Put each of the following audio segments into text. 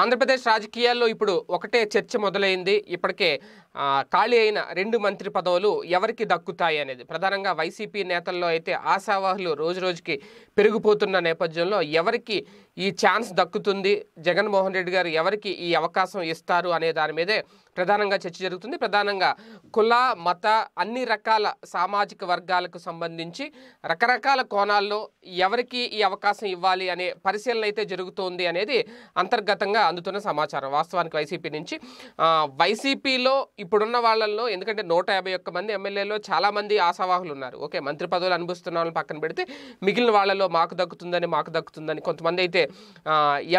ఆంధ్రప్రదేశ్ రాజకీయాల్లో ఇప్పుడు ఒకటే చర్చ మొదలైంది ఇప్పటికే ఖాళీ అయిన రెండు మంత్రి పదవులు ఎవరికి దక్కుతాయి అనేది ప్రధానంగా వైసీపీ నేతల్లో అయితే ఆశావాహులు రోజు రోజుకి పెరిగిపోతున్న నేపథ్యంలో ఎవరికి ఈ ఛాన్స్ దక్కుతుంది జగన్మోహన్ రెడ్డి గారు ఎవరికి ఈ అవకాశం ఇస్తారు అనే దాని మీదే ప్రధానంగా చర్చ జరుగుతుంది ప్రధానంగా కుల మత అన్ని రకాల సామాజిక వర్గాలకు సంబంధించి రకరకాల కోణాల్లో ఎవరికి ఈ అవకాశం ఇవ్వాలి అనే పరిశీలన అయితే జరుగుతోంది అనేది అంతర్గతంగా అందుతున్న సమాచారం వాస్తవానికి వైసీపీ నుంచి వైసీపీలో ఇప్పుడున్న వాళ్ళల్లో ఎందుకంటే నూట యాభై ఒక్క మంది ఎమ్మెల్యేలో చాలామంది ఆశావాహులు ఉన్నారు ఓకే మంత్రి పదవులు అనుభవిస్తున్న వాళ్ళని పక్కన పెడితే మిగిలిన వాళ్ళలో మాకు దక్కుతుందని మాకు దక్కుతుందని కొంతమంది అయితే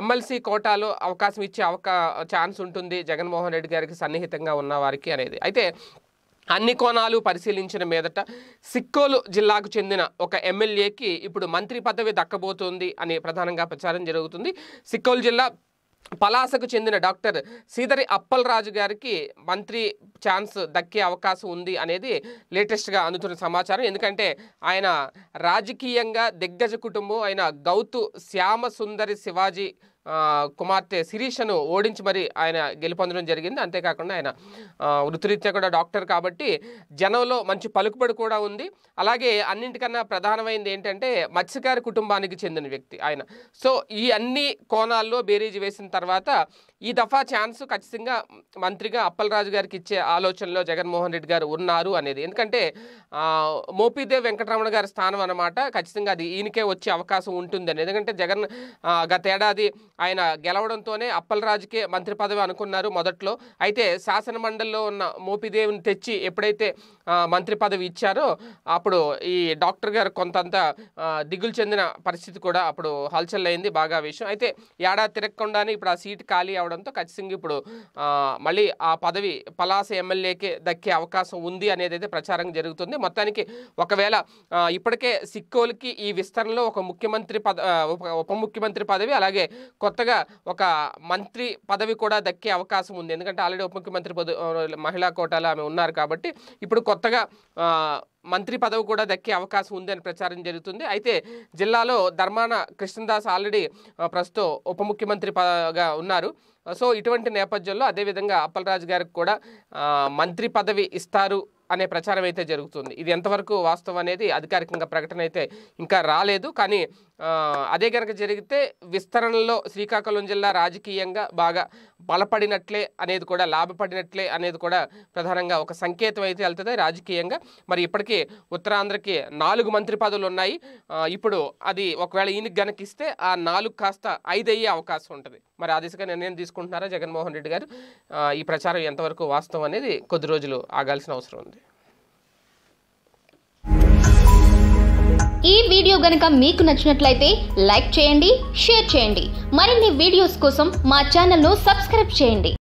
ఎమ్మెల్సీ కోటాలో అవకాశం ఇచ్చే అవకా ఛాన్స్ ఉంటుంది జగన్మోహన్ రెడ్డి గారికి సన్నిహితంగా ఉన్న వారికి అనేది అయితే అన్ని కోణాలు పరిశీలించిన మీదట సిక్కోలు జిల్లాకు చెందిన ఒక ఎమ్మెల్యేకి ఇప్పుడు మంత్రి పదవి దక్కబోతోంది అని ప్రధానంగా ప్రచారం జరుగుతుంది సిక్కోలు జిల్లా పలాసకు చెందిన డాక్టర్ సీదరి అప్పలరాజు గారికి మంత్రి ఛాన్స్ దక్కే అవకాశం ఉంది అనేది లేటెస్ట్గా అందుతున్న సమాచారం ఎందుకంటే ఆయన రాజకీయంగా దిగ్గజ కుటుంబం ఆయన గౌతు శ్యామసుందరి శివాజీ కుమార్తె శిరీషను ఓడించి మరి ఆయన గెలుపొందడం జరిగింది అంతేకాకుండా ఆయన వృత్తిరీత్యా కూడా డాక్టర్ కాబట్టి జనంలో మంచి పలుకుబడి కూడా ఉంది అలాగే అన్నింటికన్నా ప్రధానమైనది ఏంటంటే మత్స్యకారి కుటుంబానికి చెందిన వ్యక్తి ఆయన సో ఈ అన్ని కోణాల్లో బేరీజ్ వేసిన తర్వాత ఈ దఫా ఛాన్స్ ఖచ్చితంగా మంత్రిగా అప్పలరాజు గారికి ఇచ్చే ఆలోచనలో జగన్మోహన్ రెడ్డి గారు ఉన్నారు అనేది ఎందుకంటే మోపిదేవ్ వెంకటరమణ గారి స్థానం అనమాట ఖచ్చితంగా అది ఈయనకే వచ్చే అవకాశం ఉంటుందని ఎందుకంటే జగన్ గతేడాది ఆయన గెలవడంతోనే అప్పలరాజుకే మంత్రి పదవి అనుకున్నారు మొదట్లో అయితే శాసనమండలిలో ఉన్న మోపిదేవిని తెచ్చి ఎప్పుడైతే మంత్రి పదవి ఇచ్చారో అప్పుడు ఈ డాక్టర్ గారు కొంతంత దిగులు చెందిన పరిస్థితి కూడా అప్పుడు హల్చల్ అయింది బాగా విషయం అయితే ఏడాది తిరగకుండానే ఇప్పుడు ఆ సీట్ ఖాళీ అవడంతో ఖచ్చితంగా ఇప్పుడు మళ్ళీ ఆ పదవి పలాస ఎమ్మెల్యేకే దక్కే అవకాశం ఉంది అనేది అయితే ప్రచారం జరుగుతుంది మొత్తానికి ఒకవేళ ఇప్పటికే సిక్కోలకి ఈ విస్తరణలో ఒక ముఖ్యమంత్రి పద ఉప ముఖ్యమంత్రి పదవి అలాగే కొత్తగా ఒక మంత్రి పదవి కూడా దక్కే అవకాశం ఉంది ఎందుకంటే ఆల్రెడీ ఉప ముఖ్యమంత్రి మహిళా కోటాలో ఆమె ఉన్నారు కాబట్టి ఇప్పుడు కొత్తగా మంత్రి పదవి కూడా దక్కే అవకాశం ఉందని ప్రచారం జరుగుతుంది అయితే జిల్లాలో ధర్మాన కృష్ణదాస్ ఆల్రెడీ ప్రస్తుతం ఉప ముఖ్యమంత్రి పదగా ఉన్నారు సో ఇటువంటి నేపథ్యంలో అదేవిధంగా అప్పలరాజు గారికి కూడా మంత్రి పదవి ఇస్తారు అనే ప్రచారం అయితే జరుగుతుంది ఇది ఎంతవరకు వాస్తవం అనేది అధికారికంగా ప్రకటన అయితే ఇంకా రాలేదు కానీ అదే కనుక జరిగితే విస్తరణలో శ్రీకాకుళం జిల్లా రాజకీయంగా బాగా బలపడినట్లే అనేది కూడా లాభపడినట్లే అనేది కూడా ప్రధానంగా ఒక సంకేతం అయితే వెళ్తుంది రాజకీయంగా మరి ఇప్పటికీ మనకి ఉత్తరాంధ్రకి నాలుగు మంత్రి పదవులు ఉన్నాయి ఇప్పుడు అది ఒకవేళ ఈయనకి గనకిస్తే ఆ నాలుగు కాస్త ఐదు అయ్యే అవకాశం ఉంటుంది మరి ఆ దిశగా నిర్ణయం తీసుకుంటున్నారా జగన్మోహన్ రెడ్డి గారు ఈ ప్రచారం ఎంతవరకు వాస్తవం అనేది కొద్ది రోజులు ఆగాల్సిన అవసరం ఉంది ఈ వీడియో గనక మీకు నచ్చినట్లయితే లైక్ చేయండి షేర్ చేయండి మరిన్ని వీడియోస్ కోసం మా ఛానల్ను సబ్స్క్రైబ్ చేయండి